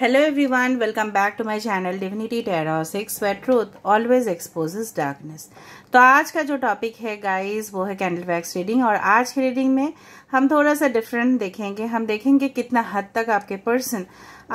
Hello everyone welcome back to my channel divinity Tarot 6 where truth always exposes तो आज का जो topic है गाइस वो है कैंडल वैक्स रीडिंग और आज की रीडिंग में हम थोड़ा सा डिफरेंट देखेंगे हम देखेंगे कितना हद तक आपके पर्सन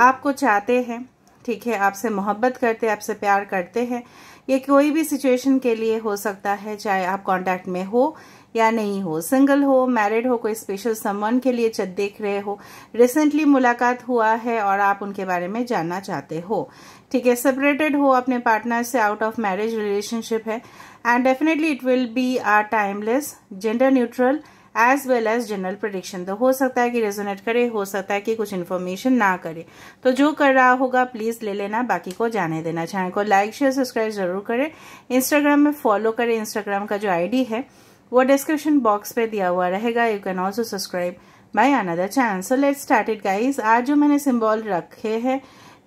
आपको चाहते हैं ठीक है आपसे मोहब्बत करते हैं आपसे प्यार करते हैं ये कोई भी सिचुएशन के लिए हो सकता है चाहे आप कॉन्टैक्ट में हो या नहीं हो सिंगल हो मैरिड हो कोई स्पेशल समवन के लिए देख रहे हो रिसेंटली मुलाकात हुआ है और आप उनके बारे में जानना चाहते हो ठीक है सेपरेटेड हो अपने पार्टनर से आउट ऑफ मैरिज रिलेशनशिप है and definitely it will be are timeless gender neutral as well as general prediction तो हो सकता है कि रेजोनेट करे हो सकता है कि कुछ इन्फॉर्मेशन ना करे तो जो कर रहा होगा प्लीज ले लेना बाकी को जाने देना चैनल को लाइक शेयर सब्सक्राइब जरूर करें इंस्टाग्राम में फॉलो करें इंस्टाग्राम का जो आईडी है वो डिस्क्रिप्शन बॉक्स पे दिया हुआ रहेगा you can also subscribe by another channel so let start it guys आज जो मैंने सिम्बॉल रखे है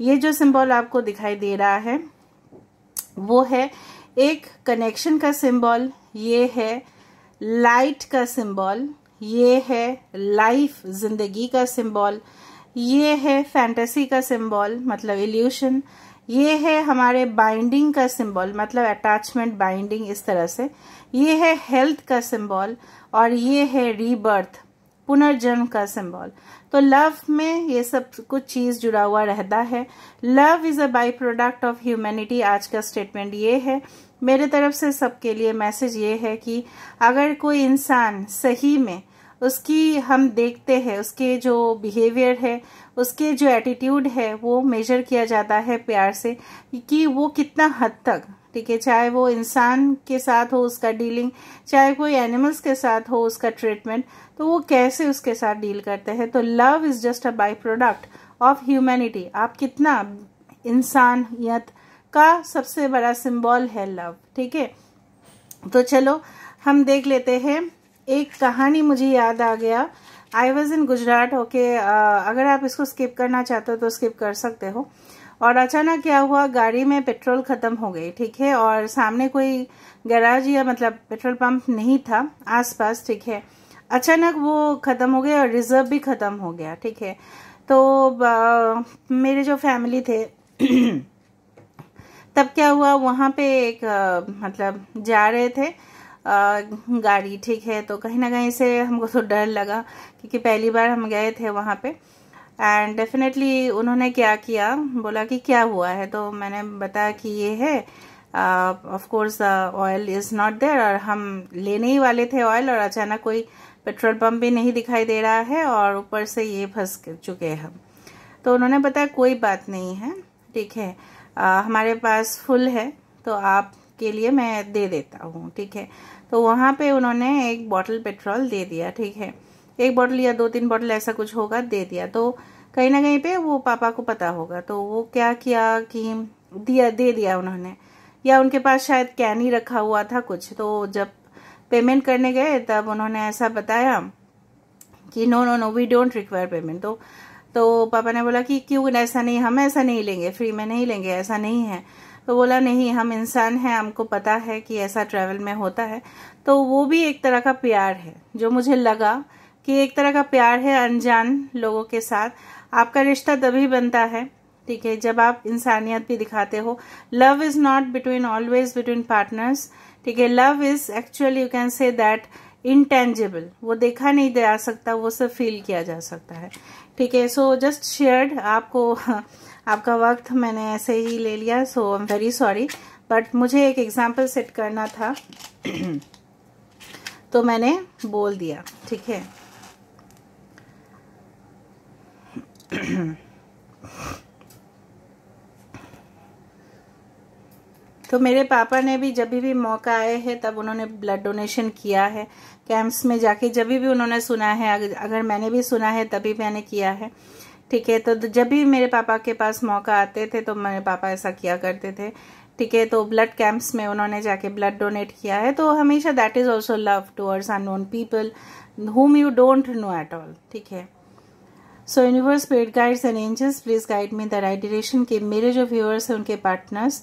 ये जो सिम्बॉल आपको दिखाई दे रहा है वो है एक कनेक्शन का सिम्बॉल ये है लाइट का सिम्बॉल ये है लाइफ जिंदगी का सिम्बॉल ये है फैंटेसी का सिम्बॉल मतलब इल्यूशन ये है हमारे बाइंडिंग का सिम्बॉल मतलब अटैचमेंट बाइंडिंग इस तरह से ये है हेल्थ का सिंबल और ये है रीबर्थ पुनर्जन्म का सिंबल तो लव में ये सब कुछ चीज़ जुड़ा हुआ रहता है love is a by product of humanity आज का स्टेटमेंट ये है मेरे तरफ से सबके लिए मैसेज ये है कि अगर कोई इंसान सही में उसकी हम देखते हैं उसके जो बिहेवियर है उसके जो एटीट्यूड है वो मेजर किया जाता है प्यार से कि वो कितना हद तक ठीक है चाहे वो इंसान के साथ हो उसका डीलिंग चाहे कोई एनिमल्स के साथ हो उसका ट्रीटमेंट तो वो कैसे उसके साथ डील करते हैं तो love is just a by product of humanity आप कितना इंसानियत का सबसे बड़ा सिंबल है लव ठीक है तो चलो हम देख लेते हैं एक कहानी मुझे याद आ गया I was in Gujarat okay अगर आप इसको स्किप करना चाहते हो तो स्किप कर सकते हो और अचानक क्या हुआ गाड़ी में पेट्रोल ख़त्म हो गई ठीक है और सामने कोई गैराज या मतलब पेट्रोल पंप नहीं था आसपास ठीक है अचानक वो ख़त्म हो गया और रिज़र्व भी ख़त्म हो गया ठीक है तो मेरे जो फैमिली थे तब क्या हुआ वहां पे एक आ, मतलब जा रहे थे आ, गाड़ी ठीक है तो कहीं ना कहीं से हमको तो डर लगा क्योंकि पहली बार हम गए थे वहां पे एंड डेफिनेटली उन्होंने क्या किया बोला कि क्या हुआ है तो मैंने बताया कि ये है of course oil is not there और हम लेने ही वाले थे ऑयल और अचानक कोई पेट्रोल पंप भी नहीं दिखाई दे रहा है और ऊपर से ये फंस चुके हैं हम तो उन्होंने बताया कोई बात नहीं है ठीक है uh, हमारे पास फुल है तो आप के लिए मैं दे देता हूँ ठीक है तो वहाँ पे उन्होंने एक बॉटल पेट्रोल दे दिया ठीक है एक बॉटल या दो तीन बॉटल ऐसा कुछ होगा दे दिया तो कहीं ना कहीं पे वो पापा को पता होगा तो वो क्या किया कि दिया दे दिया उन्होंने या उनके पास शायद कैन ही रखा हुआ था कुछ तो जब पेमेंट करने गए तब उन्होंने ऐसा बताया कि no no no we don't require payment तो तो पापा ने बोला कि क्यों ऐसा नहीं हम ऐसा नहीं लेंगे फ्री में नहीं लेंगे ऐसा नहीं है तो बोला नहीं हम इंसान हैं हमको पता है कि ऐसा ट्रैवल में होता है तो वो भी एक तरह का प्यार है जो मुझे लगा कि एक तरह का प्यार है अनजान लोगों के साथ आपका रिश्ता तभी बनता है ठीक है जब आप इंसानियत भी दिखाते हो love is not between always between partners ठीक है love is actually you can say that intangible वो देखा नहीं जा सकता वो सब फील किया जा सकता है ठीक है सो जस्ट शेयर्ड आपको आपका वक्त मैंने ऐसे ही ले लिया so I am very sorry but मुझे एक एग्जाम्पल सेट करना था तो मैंने बोल दिया ठीक है तो मेरे पापा ने भी जब भी मौका आए है तब उन्होंने ब्लड डोनेशन किया है कैंप्स में जाके जब भी उन्होंने सुना है अगर मैंने भी सुना है तभी मैंने किया है ठीक है तो जब भी मेरे पापा के पास मौका आते थे तो मेरे पापा ऐसा किया करते थे ठीक है तो ब्लड कैंप्स में उन्होंने जाके ब्लड डोनेट किया है तो हमेशा that is also love towards unknown people whom you don't know at all ठीक है so universe paid guides and angels please guide me the right direction के मेरे जो व्यूअर्स हैं उनके पार्टनर्स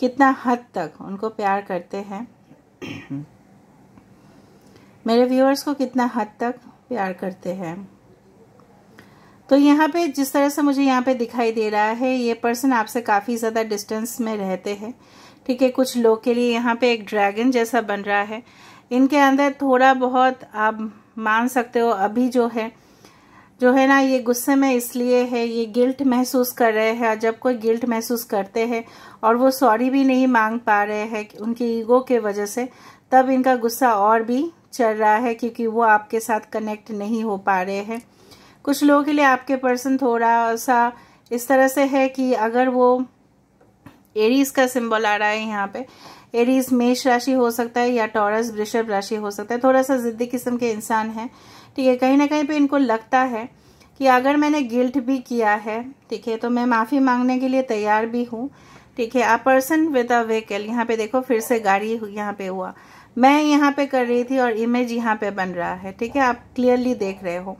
कितना हद तक उनको प्यार करते हैं मेरे व्यूअर्स को कितना हद तक प्यार करते हैं तो यहाँ पे जिस तरह से मुझे यहाँ पे दिखाई दे रहा है ये पर्सन आपसे काफ़ी ज़्यादा डिस्टेंस में रहते हैं ठीक है कुछ लोग के लिए यहाँ पे एक ड्रैगन जैसा बन रहा है इनके अंदर थोड़ा बहुत आप मान सकते हो अभी जो है जो है ना ये गुस्से में इसलिए है ये गिल्ट महसूस कर रहे हैं जब कोई गिल्ट महसूस करते हैं और वो सॉरी भी नहीं मांग पा रहे हैं उनकी ईगो के वजह से तब इनका गुस्सा और भी चल रहा है क्योंकि वो आपके साथ कनेक्ट नहीं हो पा रहे हैं कुछ लोगों के लिए आपके पर्सन थोड़ा सा इस तरह से है कि अगर वो एरीज का सिंबल आ रहा है यहाँ पे एरीज मेष राशि हो सकता है या टॉरस वृषभ राशि हो सकता है थोड़ा सा ज़िद्दी किस्म के इंसान है ठीक है कहीं ना कहीं पे इनको लगता है कि अगर मैंने गिल्ट भी किया है ठीक है तो मैं माफ़ी मांगने के लिए तैयार भी हूँ ठीक है a person with a vehicle यहाँ पे देखो फिर से गाड़ी यहाँ पे हुआ मैं यहाँ पे कर रही थी और इमेज यहाँ पे बन रहा है ठीक है आप क्लियरली देख रहे हो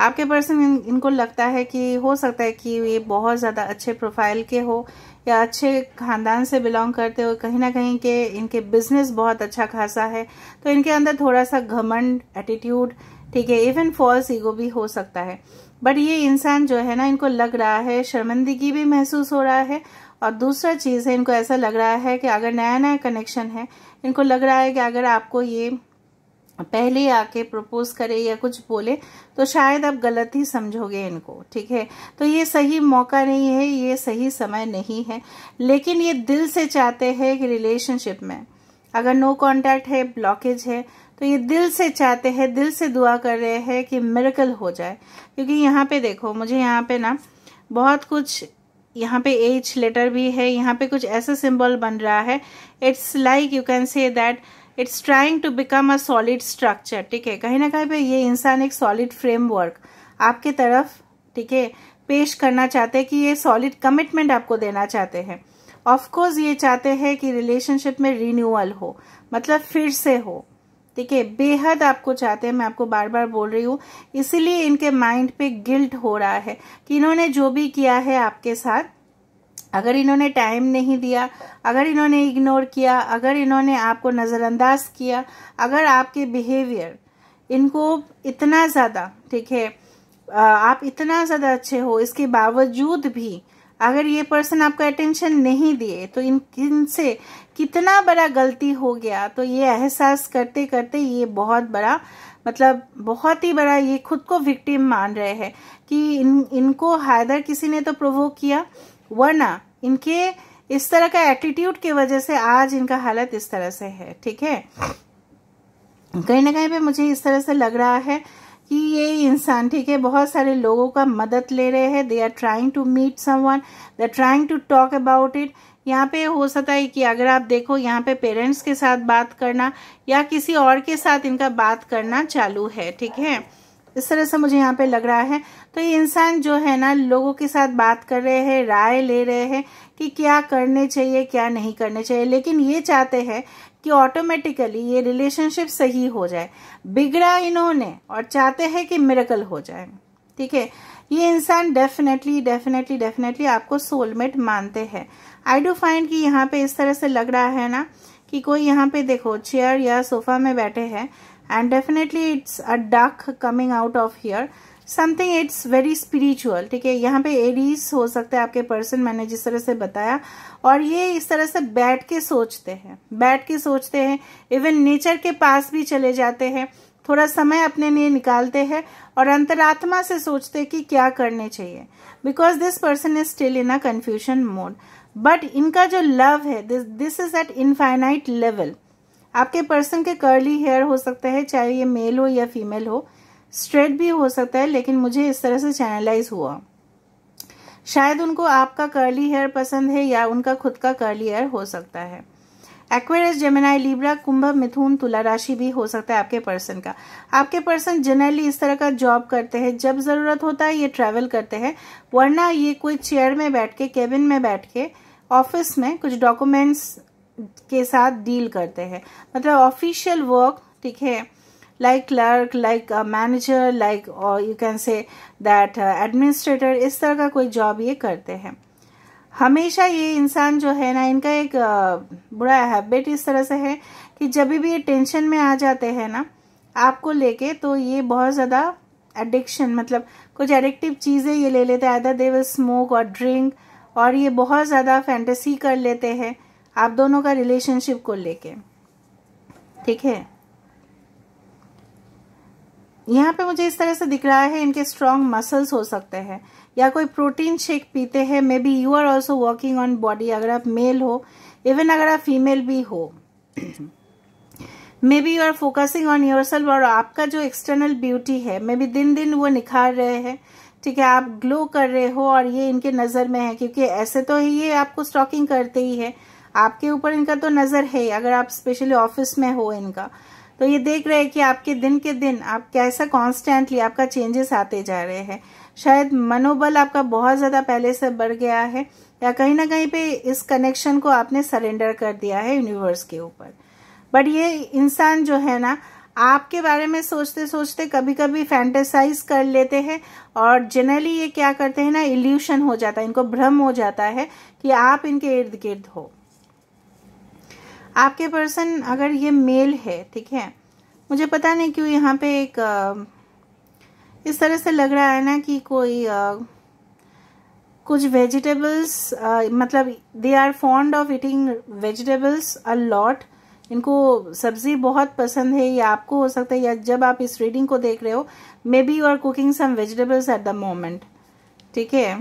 आपके पर्सन इन, इनको लगता है कि हो सकता है कि ये बहुत ज़्यादा अच्छे प्रोफाइल के हो या अच्छे खानदान से बिलोंग करते हो कहीं ना कहीं के इनके बिजनेस बहुत अच्छा खासा है तो इनके अंदर थोड़ा सा घमंड एटीट्यूड ठीक है इवन फॉल्स ईगो भी हो सकता है बट ये इंसान जो है ना इनको लग रहा है शर्मिंदगी भी महसूस हो रहा है और दूसरा चीज़ है इनको ऐसा लग रहा है कि अगर नया नया कनेक्शन है इनको लग रहा है कि अगर आपको ये पहले आके प्रपोज करे या कुछ बोले तो शायद आप गलत ही समझोगे इनको ठीक है तो ये सही मौका नहीं है ये सही समय नहीं है लेकिन ये दिल से चाहते हैं कि रिलेशनशिप में अगर नो कांटेक्ट है ब्लॉकेज है तो ये दिल से चाहते हैं दिल से दुआ कर रहे हैं कि मेरिकल हो जाए क्योंकि यहाँ पे देखो मुझे यहाँ पे ना बहुत कुछ यहाँ पे एच लेटर भी है यहाँ पे कुछ ऐसा सिंबल बन रहा है it's like you can say that it's trying to become a solid structure ठीक है कहीं ना कहीं पे ये इंसान एक सॉलिड फ्रेमवर्क आपके तरफ ठीक है पेश करना चाहते हैं कि ये सॉलिड कमिटमेंट आपको देना चाहते हैं ऑफ कोर्स ये चाहते हैं कि रिलेशनशिप में रिन्यूअल हो मतलब फिर से हो ठीक है बेहद आपको चाहते हैं मैं आपको बार बार बोल रही हूँ इसीलिए इनके माइंड पे गिल्ट हो रहा है कि इन्होंने जो भी किया है आपके साथ अगर इन्होंने टाइम नहीं दिया अगर इन्होंने इग्नोर किया अगर इन्होंने आपको नज़रअंदाज किया अगर आपके बिहेवियर इनको इतना ज़्यादा ठीक है आप इतना ज़्यादा अच्छे हो इसके बावजूद भी अगर ये पर्सन आपको अटेंशन नहीं दिए तो इन इनसे कितना बड़ा गलती हो गया तो ये एहसास करते करते ये बहुत बड़ा मतलब बहुत ही बड़ा ये खुद को विक्टिम मान रहे हैं कि इन इनको हायदर किसी ने तो प्रोवोक किया वरना इनके इस तरह का एटीट्यूड की वजह से आज इनका हालत इस तरह से है ठीक है कहीं ना कहीं पे मुझे इस तरह से लग रहा है कि ये इंसान ठीक है बहुत सारे लोगों का मदद ले रहे हैं they are trying to meet one they are trying to talk about it यहाँ पे हो सकता है कि अगर आप देखो यहाँ पे पेरेंट्स के साथ बात करना या किसी और के साथ इनका बात करना चालू है ठीक है इस तरह से मुझे यहाँ पे लग रहा है तो ये इंसान जो है ना लोगों के साथ बात कर रहे हैं राय ले रहे हैं कि क्या करने चाहिए क्या नहीं करने चाहिए लेकिन ये चाहते हैं कि ऑटोमेटिकली ये रिलेशनशिप सही हो जाए बिगड़ा इन्होंने और चाहते हैं कि मिरेकल हो जाए ठीक है ये इंसान डेफिनेटली डेफिनेटली डेफिनेटली आपको सोलमेट मानते हैं आई डू फाइंड कि यहाँ पे इस तरह से लग रहा है ना कि कोई यहाँ पे देखो चेयर या सोफा में बैठे हैं and definitely it's a duck coming out of here something it's very spiritual ठीक है यहाँ पे एडीज हो सकता है आपके पर्सन मैंने जिस तरह से बताया और ये इस तरह से बैठ के सोचते हैं बैठ के सोचते हैं इवन नेचर के पास भी चले जाते हैं थोड़ा समय अपने लिए निकालते हैं और अंतरात्मा से सोचते हैं कि क्या करने चाहिए because this person is still in a confusion mode but इनका जो लव है this is at infinite level आपके पर्सन के कर्ली हेयर हो सकते हैं चाहे ये मेल हो या फीमेल हो स्ट्रेट भी हो सकता है लेकिन मुझे इस तरह से चैनलाइज हुआ शायद उनको आपका कर्ली हेयर पसंद है या उनका खुद का कर्ली हेयर हो सकता है एक्वेरस जेमिनाई लिब्रा कुंभ मिथुन तुला राशि भी हो सकता है आपके पर्सन का आपके पर्सन जनरली इस तरह का जॉब करते हैं जब ज़रूरत होता है ये ट्रेवल करते हैं वरना ये कोई चेयर में बैठ के केबिन में बैठ के ऑफिस में कुछ डॉक्यूमेंट्स के साथ डील करते हैं मतलब ऑफिशियल वर्क ठीक है like clerk like manager like you can say that administrator इस तरह का कोई जॉब ये करते हैं हमेशा ये इंसान जो है ना इनका एक बुरा हैबिट इस तरह से है कि जब भी ये टेंशन में आ जाते हैं ना आपको लेके तो ये बहुत ज़्यादा एडिक्शन मतलब कुछ एडिक्टिव चीज़ें ये ले लेते हैं आदर दे विल स्मोक और ड्रिंक और ये बहुत ज़्यादा फैंटेसी कर लेते हैं आप दोनों का रिलेशनशिप को लेके ठीक है यहाँ पे मुझे इस तरह से दिख रहा है इनके स्ट्रांग मसल्स हो सकते हैं या कोई प्रोटीन शेक पीते हैं maybe you are also working on body अगर आप मेल हो इवन अगर आप फीमेल भी हो maybe you are focusing on your yourself आपका जो एक्सटर्नल ब्यूटी है मे बी दिन दिन वो निखार रहे हैं ठीक है आप ग्लो कर रहे हो और ये इनके नज़र में है क्योंकि ऐसे तो ये आपको स्टॉकिंग करते ही है आपके ऊपर इनका तो नज़र है अगर आप स्पेशली ऑफिस में हो इनका तो ये देख रहे हैं कि आपके दिन के दिन आप कैसा कॉन्स्टेंटली आपका चेंजेस आते जा रहे हैं शायद मनोबल आपका बहुत ज़्यादा पहले से बढ़ गया है या कहीं ना कहीं पे इस कनेक्शन को आपने सरेंडर कर दिया है यूनिवर्स के ऊपर बट ये इंसान जो है ना आपके बारे में सोचते सोचते कभी कभी फैंटेसाइज कर लेते हैं और जनरली ये क्या करते हैं ना इल्यूशन हो जाता है इनको भ्रम हो जाता है कि आप इनके इर्द गिर्द हो आपके पर्सन अगर ये मेल है ठीक है मुझे पता नहीं क्यों यहाँ पे एक इस तरह से लग रहा है ना कि कोई कुछ वेजिटेबल्स मतलब they are fond of eating vegetables a lot इनको सब्जी बहुत पसंद है या आपको हो सकता है या जब आप इस रीडिंग को देख रहे हो maybe you are cooking some vegetables at the moment ठीक है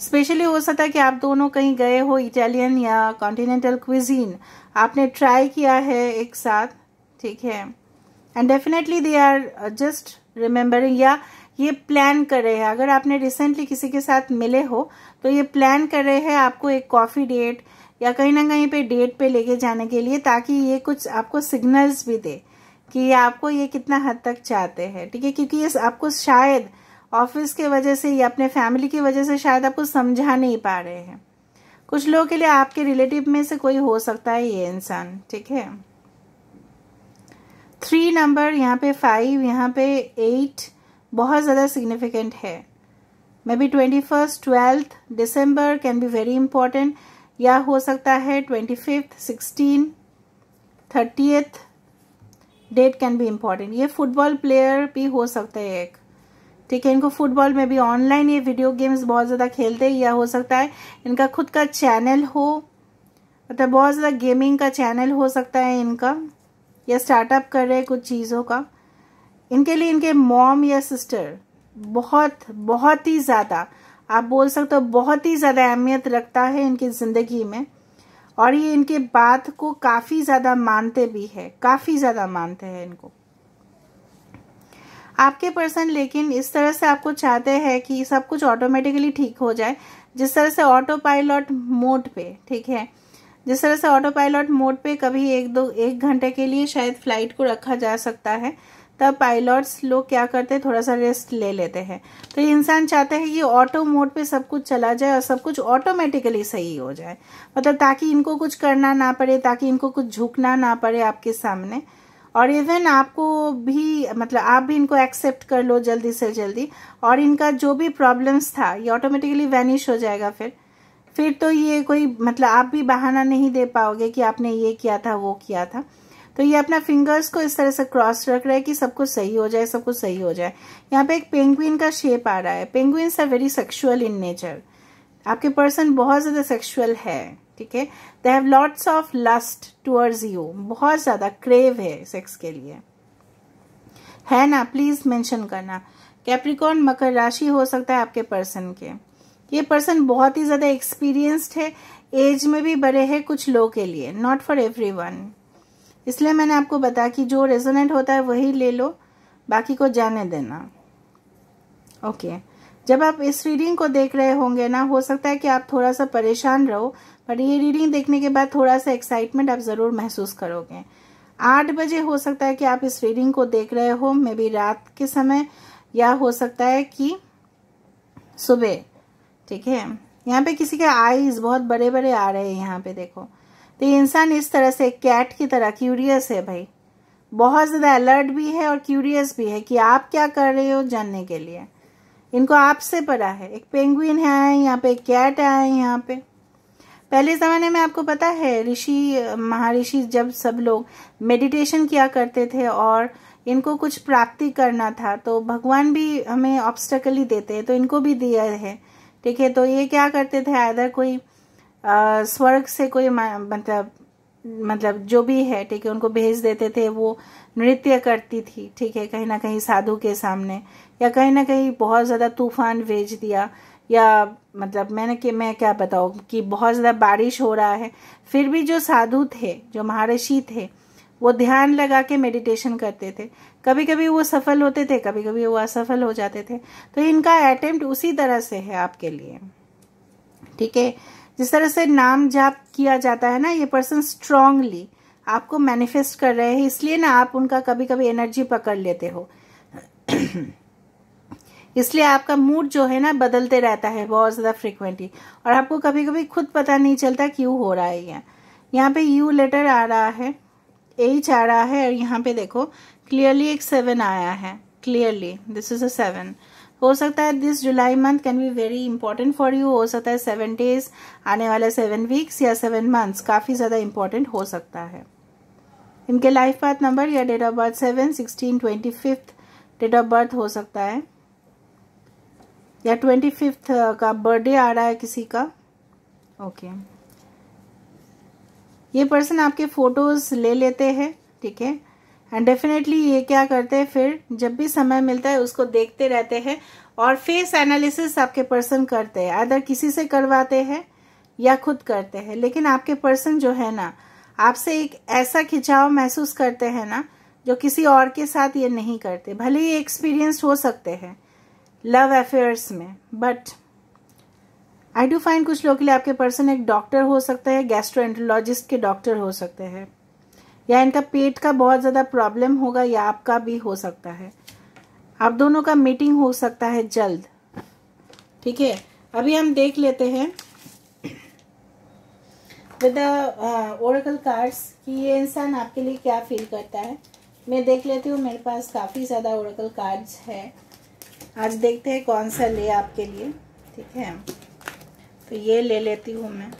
स्पेशली हो सकता है कि आप दोनों कहीं गए हो इटालियन या कॉन्टिनेंटल क्विजीन आपने ट्राई किया है एक साथ ठीक है and definitely they are just remembering या ये प्लान कर रहे हैं अगर आपने रिसेंटली किसी के साथ मिले हो तो ये प्लान कर रहे हैं आपको एक कॉफ़ी डेट या कहीं ना कहीं पे डेट पे लेके जाने के लिए ताकि ये कुछ आपको सिग्नल्स भी दे कि आपको ये कितना हद तक चाहते हैं ठीक है क्योंकि ये आपको शायद ऑफिस के वजह से या अपने फैमिली की वजह से शायद आपको समझा नहीं पा रहे हैं कुछ लोगों के लिए आपके रिलेटिव में से कोई हो सकता है ये इंसान ठीक है थ्री नंबर यहाँ पे फाइव यहाँ पे एट बहुत ज़्यादा सिग्निफिकेंट है maybe twenty first twelfth December can be very important या हो सकता है twenty fifth sixteen thirtieth date can be important ये फुटबॉल प्लेयर भी हो सकता है एक ठीक है इनको फुटबॉल में भी ऑनलाइन ये वीडियो गेम्स बहुत ज़्यादा खेलते हैं या हो सकता है इनका खुद का चैनल हो मतलब बहुत ज़्यादा गेमिंग का चैनल हो सकता है इनका या स्टार्टअप कर रहे कुछ चीज़ों का इनके लिए इनके मॉम या सिस्टर बहुत बहुत ही ज़्यादा आप बोल सकते हो बहुत ही ज़्यादा अहमियत रखता है इनकी ज़िंदगी में और ये इनके बात को काफ़ी ज़्यादा मानते भी है काफ़ी ज़्यादा मानते हैं इनको आपके पर्सन लेकिन इस तरह से आपको चाहते हैं कि सब कुछ ऑटोमेटिकली ठीक हो जाए जिस तरह से ऑटो पायलट मोड पे ठीक है जिस तरह से ऑटो पायलट मोड पे कभी एक दो एक घंटे के लिए शायद फ्लाइट को रखा जा सकता है तब पायलट्स लोग क्या करते हैं थोड़ा सा रेस्ट ले लेते हैं तो इंसान चाहते हैं कि ऑटो मोड पे सब कुछ चला जाए और सब कुछ ऑटोमेटिकली सही हो जाए मतलब ताकि इनको कुछ करना ना पड़े ताकि इनको कुछ झुकना ना पड़े आपके सामने और इवन आपको भी मतलब आप भी इनको एक्सेप्ट कर लो जल्दी से जल्दी और इनका जो भी प्रॉब्लम्स था ये ऑटोमेटिकली वैनिश हो जाएगा फिर फिर तो ये कोई मतलब आप भी बहाना नहीं दे पाओगे कि आपने ये किया था वो किया था तो ये अपना फिंगर्स को इस तरह से क्रॉस रख रहा है कि सब कुछ सही हो जाए सब कुछ सही हो जाए यहाँ पे एक पेंगुइन का शेप आ रहा है penguins are very sexual in nature आपके पर्सन बहुत ज़्यादा सेक्सुअल है ठीक है they have lots of lust towards you बहुत ज़्यादा क्रेव है सेक्स के लिए है ना प्लीज़ मेंशन करना कैप्रिकॉन मकर राशि हो सकता है आपके पर्सन के ये पर्सन बहुत ही ज़्यादा एक्सपीरियंस्ड है एज में भी बड़े हैं कुछ लोग के लिए नॉट फॉर एवरी इसलिए मैंने आपको बताया कि जो रेजोनेट होता है वही ले लो बाकी को जाने देना ओके okay. जब आप इस रीडिंग को देख रहे होंगे ना हो सकता है कि आप थोड़ा सा परेशान रहो पर ये रीडिंग देखने के बाद थोड़ा सा एक्साइटमेंट आप ज़रूर महसूस करोगे आठ बजे हो सकता है कि आप इस रीडिंग को देख रहे हो मे बी रात के समय या हो सकता है कि सुबह ठीक है यहाँ पे किसी के आईज बहुत बड़े बड़े आ रहे हैं यहाँ पे देखो तो ये इंसान इस तरह से कैट की तरह क्यूरियस है भाई बहुत ज़्यादा अलर्ट भी है और क्यूरियस भी है कि आप क्या कर रहे हो जानने के लिए इनको आपसे पड़ा है एक पेंगुइन है यहाँ पे कैट आए यहाँ पे पहले ज़माने में आपको पता है ऋषि महर्षि जब सब लोग मेडिटेशन किया करते थे और इनको कुछ प्राप्ति करना था तो भगवान भी हमें ऑब्स्टकल ही देते हैं तो इनको भी दिया है ठीक है तो ये क्या करते थे आदर कोई आ, स्वर्ग से कोई मतलब मतलब जो भी है ठीक है उनको भेज देते थे वो नृत्य करती थी ठीक है कहीं ना कहीं साधु के सामने या कहीं ना कहीं बहुत ज़्यादा तूफान भेज दिया या मतलब मैंने कि मैं क्या बताऊँ कि बहुत ज़्यादा बारिश हो रहा है फिर भी जो साधु थे जो महर्षि थे वो ध्यान लगा के मेडिटेशन करते थे कभी कभी वो सफल होते थे कभी कभी वो असफल हो जाते थे तो इनका अटेम्प्ट उसी तरह से है आपके लिए ठीक है जिस तरह से नाम जाप किया जाता है ना ये पर्सन स्ट्रांगली आपको मैनिफेस्ट कर रहे हैं इसलिए ना आप उनका कभी कभी एनर्जी पकड़ लेते हो इसलिए आपका मूड जो है ना बदलते रहता है बहुत ज़्यादा फ्रिक्वेंटली और आपको कभी कभी खुद पता नहीं चलता क्यों हो रहा है ये यहाँ पे यू लेटर आ रहा है एच आ रहा है और यहाँ पे देखो क्लियरली एक सेवन आया है clearly this is a seven हो सकता है this July month can be very important for you हो सकता है सेवन डेज आने वाले सेवन वीक्स या सेवन मंथ्स काफ़ी ज़्यादा इंपॉर्टेंट हो सकता है इनके लाइफ पाथ नंबर या date of birth seven sixteen twenty fifth date of birth हो सकता है या ट्वेंटी फिफ्थ का बर्थडे आ रहा है किसी का ओके okay. ये पर्सन आपके फ़ोटोज़ ले लेते हैं ठीक है एंड डेफिनेटली ये क्या करते हैं फिर जब भी समय मिलता है उसको देखते रहते हैं और फेस एनालिसिस आपके पर्सन करते हैं अदर किसी से करवाते हैं या खुद करते हैं लेकिन आपके पर्सन जो है ना आपसे एक ऐसा खिंचाव महसूस करते हैं ना जो किसी और के साथ ये नहीं करते भले ही एक्सपीरियंस हो सकते हैं लव अफेयर्स में बट आई डू फाइंड कुछ लोगों के लिए आपके पर्सन एक डॉक्टर हो सकता है एंट्रोलॉजिस्ट के डॉक्टर हो सकते हैं या इनका पेट का बहुत ज़्यादा प्रॉब्लम होगा या आपका भी हो सकता है आप दोनों का मीटिंग हो सकता है जल्द ठीक है अभी हम देख लेते हैं विद ओरकल कार्ड्स कि ये इंसान आपके लिए क्या फील करता है मैं देख लेती हूँ मेरे पास काफ़ी ज़्यादा ओरकल कार्ड्स है आज देखते हैं कौन सा ले आपके लिए ठीक है तो ये ले लेती हूँ मैं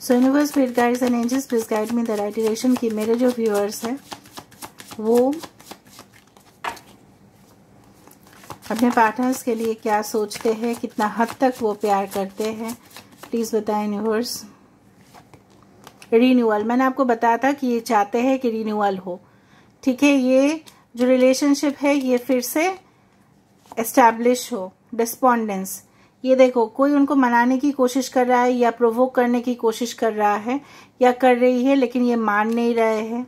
सो यूनिवर्स फिर guides and angels please guide me the right direction की मेरे जो व्यूअर्स हैं वो अपने पार्टनर्स के लिए क्या सोचते हैं कितना हद तक वो प्यार करते हैं प्लीज़ बताएं यूनिवर्स रीन्यूअल मैंने आपको बताया था कि ये चाहते हैं कि रीन्यूअल हो ठीक है ये जो रिलेशनशिप है ये फिर से एस्टैब्लिश हो डिस्पोंडेंस ये देखो कोई उनको मनाने की कोशिश कर रहा है या प्रोवोक करने की कोशिश कर रहा है या कर रही है लेकिन ये मान नहीं रहे हैं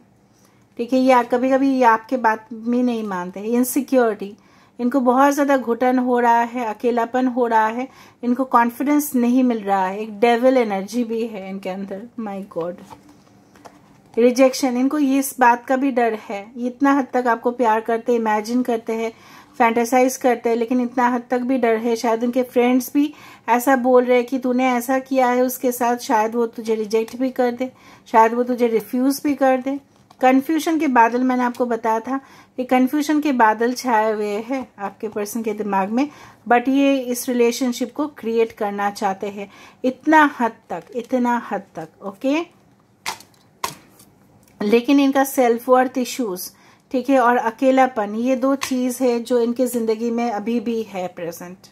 ठीक है या कभी कभी ये आपके बात भी नहीं मानते इनसिक्योरिटी इनको बहुत ज़्यादा घुटन हो रहा है अकेलापन हो रहा है इनको कॉन्फिडेंस नहीं मिल रहा है एक डेविल एनर्जी भी है इनके अंदर माई गॉड रिजेक्शन इनको ये इस बात का भी डर है इतना हद तक आपको प्यार करते इमेजिन करते हैं फैंटेसाइज करते हैं लेकिन इतना हद तक भी डर है शायद उनके फ्रेंड्स भी ऐसा बोल रहे हैं कि तूने ऐसा किया है उसके साथ शायद वो तुझे रिजेक्ट भी कर दे शायद वो तुझे रिफ्यूज़ भी कर दे कन्फ्यूजन के बादल मैंने आपको बताया था कि कन्फ्यूजन के बादल छाए हुए हैं आपके पर्सन के दिमाग में बट ये इस रिलेशनशिप को क्रिएट करना चाहते हैं इतना हद तक इतना हद तक ओके okay? लेकिन इनका सेल्फ वर्थ इश्यूज ठीक है और अकेलापन ये दो चीज़ है जो इनके ज़िंदगी में अभी भी है present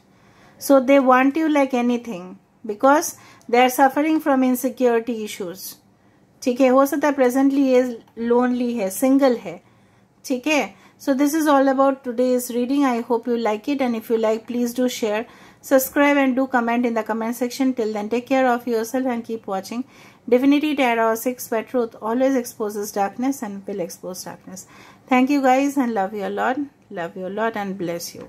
so they want you like anything because they are suffering from insecurity issues ठीक है हो सकता है प्रेजेंटली ये लोनली है सिंगल है ठीक है so this is all about today is reading I hope you like it and if you like please do share subscribe and do comment in the comment section till then take care of yourself and keep watching Divinity Tarot 6 where truth always exposes darkness and will expose darkness. Thank you guys and love you a lot. Love you a lot and bless you.